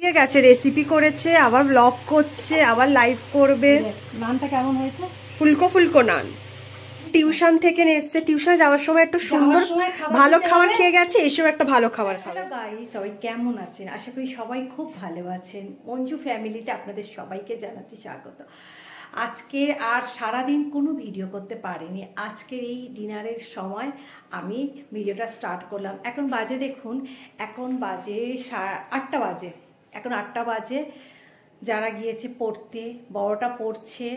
দিয়ে গেছে রেসিপি করেছে আবার ব্লগ করছে আবার লাইভ করবে নানটা কেমন হয়েছে ফুলকো ফুলকো নান টিউশন থেকে এসছে টিউশন যাওয়ার সময় একটু সুন্দর ভালো খাবার খেয়ে গেছে এসব একটা ভালো খাবার খাবে সবাই কেমন আছেন আশা করি সবাই খুব ভালো আছেন মঞ্জু ফ্যামিলিতে আপনাদের সবাইকে জানাচ্ছি স্বাগত আজকে আর সারাদিন কোনো ভিডিও করতে পারিনি আজকের এই ডিনারের সময় আমি ভিডিওটা স্টার্ট করলাম এখন বাজে দেখুন এখন বাজে আটটা বাজে এখন আটটা বাজে যারা গিয়েছে পড়তে বড়টা পড়ছে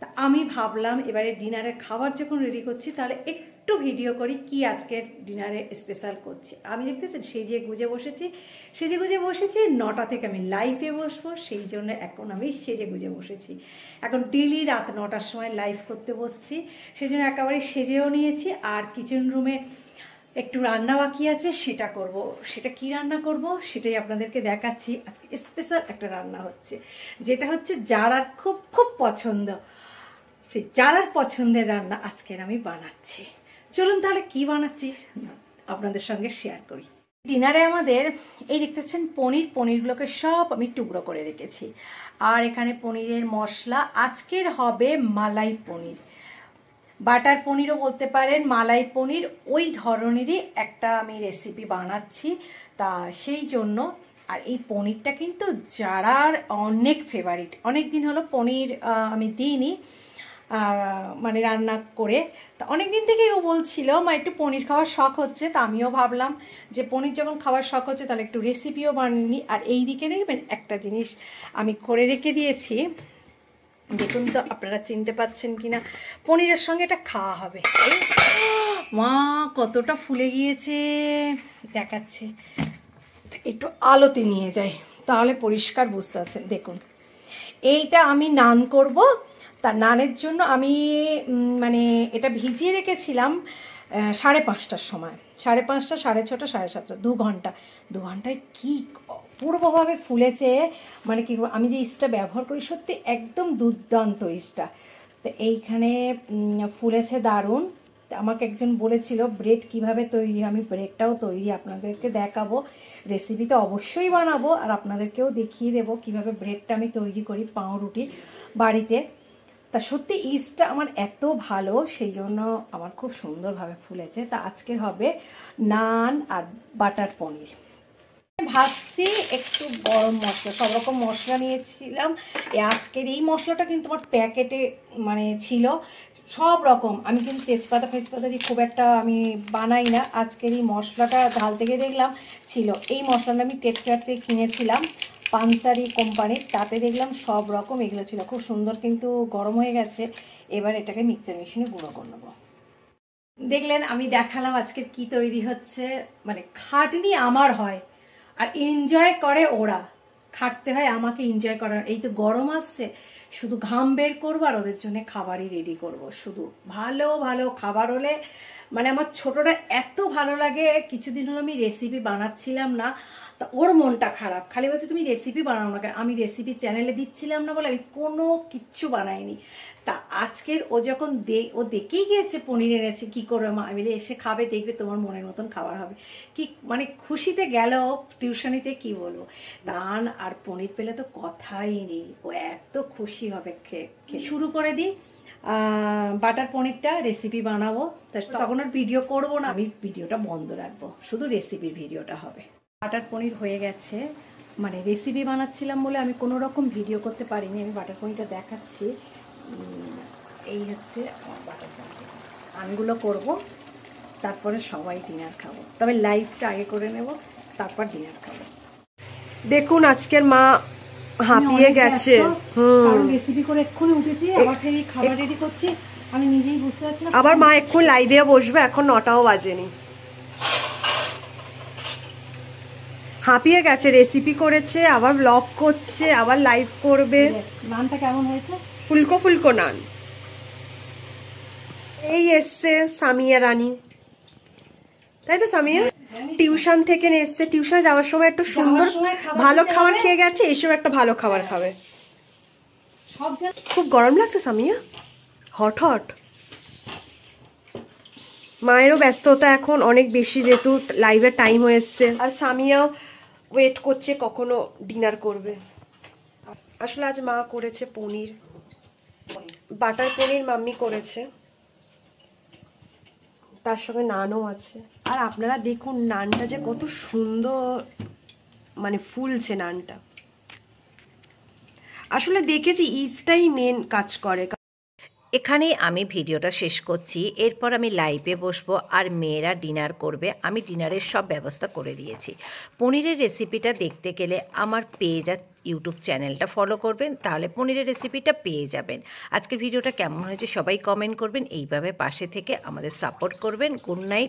তা আমি ভাবলাম এবারে ডিনারের খাবার যখন রেডি করছি তাহলে একটু ভিডিও করি কি আজকের ডিনারে স্পেশাল করছি আমি দেখতেছি সেই যে গুজে বসেছি সেজে গুজে বসেছি নটা থেকে আমি লাইভে বসবো সেই জন্য এখন আমি সেজে গুজে বসেছি এখন ডেলি রাত নটার সময় লাইভ করতে বসছি সেই জন্য একেবারে সেজেও নিয়েছি আর কিচেন রুমে একটু রান্না বাকি আছে সেটা করব সেটা কি রান্না করব সেটাই আপনাদেরকে দেখাচ্ছি আজকে স্পেশাল একটা রান্না হচ্ছে যেটা হচ্ছে যারার খুব খুব পছন্দ সেই যারার পছন্দের রান্না আজকের আমি বানাচ্ছি চলুন তাহলে কি বানাচ্ছি আপনাদের সঙ্গে শেয়ার করি ডিনারে আমাদের এই দেখতে পাচ্ছেন পনির পনিরগুলোকে সব আমি টুকরো করে রেখেছি আর এখানে পনিরের মশলা আজকের হবে মালাই পনির বাটার পনিরও বলতে পারেন মালাই পনির ওই ধরনেরই একটা আমি রেসিপি বানাচ্ছি তা সেই জন্য আর এই পনিরটা কিন্তু যারার অনেক ফেভারিট অনেক দিন হলো পনির আমি দিইনি মানে রান্না করে তা অনেক দিন থেকেই ও বলছিল মা একটু পনির খাওয়ার শখ হচ্ছে তা আমিও ভাবলাম যে পনির যখন খাওয়ার শখ হচ্ছে তাহলে একটু রেসিপিও বানিয়ে আর এই দিকে দেখবেন একটা জিনিস আমি করে রেখে দিয়েছি দেখুন তো আপনারা চিনতে পাচ্ছেন কিনা পনিরের সঙ্গে এটা খাওয়া হবে মা কতটা ফুলে গিয়েছে দেখাচ্ছে একটু আলোতে নিয়ে যাই তাহলে পরিষ্কার বুঝতে পারছেন দেখুন এইটা আমি নান করব তা নানের জন্য আমি মানে এটা ভিজিয়ে রেখেছিলাম সাড়ে পাঁচটার সময় সাড়ে পাঁচটা সাড়ে ছটা সাড়ে সাতটা দু ঘন্টা দু ঘন্টায় কী অপূর্বভাবে ফুলেছে মানে কি আমি যে ইস্টটা ব্যবহার করি সত্যি একদম দুর্দান্ত ইস্টটা তো এইখানে ফুলেছে দারুণ আমাকে একজন বলেছিল ব্রেড কিভাবে তৈরি আমি ব্রেডটাও তৈরি আপনাদেরকে দেখাবো রেসিপি তো অবশ্যই বানাবো আর আপনাদেরকেও দেখিয়ে দেবো কিভাবে ব্রেডটা আমি তৈরি করি পাউরুটি বাড়িতে তা সত্যি ইস্টটা আমার এত ভালো সেই জন্য আমার খুব সুন্দরভাবে ফুলেছে তা আজকে হবে নান আর বাটার পনির ভাজছি একটু গরম মশলা সব রকম মশলা নিয়েছিলাম আজকের এই মশলাটা কিন্তু আমার প্যাকেটে মানে ছিল সব রকম আমি কিন্তু তেজপাতা ফেজপাতা দিয়ে খুব একটা আমি বানাই না আজকের এই মশলাটা ঢাল থেকে দেখলাম ছিল এই মশলাটা আমি টেটকার থেকে কিনেছিলাম পাঞ্চারি কোম্পানির তাতে দেখলাম সব রকম এগুলো ছিল খুব সুন্দর কিন্তু গরম হয়ে গেছে এবার এটাকে মিক্সচার মেশিনে গুঁড়ো করে নেবো দেখলেন আমি দেখালাম আজকে কি তৈরি হচ্ছে মানে খাটনি আমার হয় আর এনজয় করে ওরা খাটতে হয় আমাকে এনজয় করার এই তো গরম আসছে শুধু ঘাম বের করবো আর ওদের জন্য খাবারই রেডি করব শুধু ভালো ভালো খাবার হলে মানে আমার ছোটটা এত ভালো লাগে কিছুদিন হলো আমি রেসিপি বানাচ্ছিলাম না তা ওর মনটা খারাপ খালি বলছে তুমি রেসিপি বানাও না কেন আমি রেসিপি চ্যানেলে দিচ্ছিলাম না বলে আমি কোনো কিচ্ছু বানাইনি তা আজকের ও যখন দে ও দেখেই গিয়েছে পনির এনেছে কি করবে মা আমি এসে খাবে দেখবে তোমার মনের মতন খাবার হবে কি মানে খুশিতে গেল টিউশনিতে কি বলবো দান আর পনির পেলে তো কথাই নেই ও এত খুশি বেশি হবে খেয়ে শুরু করে দিই বাটার পনিরটা রেসিপি বানাবো তখন আর ভিডিও করব না আমি ভিডিওটা বন্ধ রাখবো শুধু রেসিপির ভিডিওটা হবে বাটার পনির হয়ে গেছে মানে রেসিপি বানাচ্ছিলাম বলে আমি কোনো রকম ভিডিও করতে পারিনি আমি বাটার পনিরটা দেখাচ্ছি এই হচ্ছে বাটার পনির আনগুলো করব তারপরে সবাই ডিনার খাবো তবে লাইফটা আগে করে নেব তারপর ডিনার খাবো দেখুন আজকের মা হাঁপিয়ে গেছে রেসিপি করে এক্ষুনি উঠেছি আবার খাবার রেডি করছি আমি নিজেই বুঝতে পারছি আবার মা এক্ষুনি লাইভে বসবে এখন নটাও বাজেনি হাঁপিয়ে গেছে রেসিপি করেছে আবার ব্লগ করছে আবার লাইভ করবে নানটা কেমন হয়েছে ফুলকো ফুলকো নান এই এসছে সামিয়া রানী তাই তো সামিয়া টিউশন থেকে এসছে টিউশনে যাওয়ার সময় একটু সুন্দর ভালো খাবার খেয়ে গেছে এসব একটা ভালো খাবার হ্যাঁ। খাবে খুব গরম লাগছে সামিয়া হট হট মায়েরও ব্যস্ততা এখন অনেক বেশি যেহেতু লাইভের টাইম হয়ে এসছে আর সামিয়াও ওয়েট করছে কখনো ডিনার করবে আসলে আজ মা করেছে পনির বাটার পনির মাম্মি করেছে তার সঙ্গে নানও আছে আর আপনারা দেখুন নানটা যে কত সুন্দর মানে ফুলছে নানটা আসলে দেখেছি ইজটাই মেন কাজ করে এখানে আমি ভিডিওটা শেষ করছি এরপর আমি লাইভে বসবো আর মেয়েরা ডিনার করবে আমি ডিনারের সব ব্যবস্থা করে দিয়েছি পনিরের রেসিপিটা দেখতে গেলে আমার পেজ আর ইউটিউব চ্যানেলটা ফলো করবেন তাহলে পনিরের রেসিপিটা পেয়ে যাবেন আজকের ভিডিওটা কেমন হয়েছে সবাই কমেন্ট করবেন এইভাবে পাশে থেকে আমাদের সাপোর্ট করবেন গুড নাইট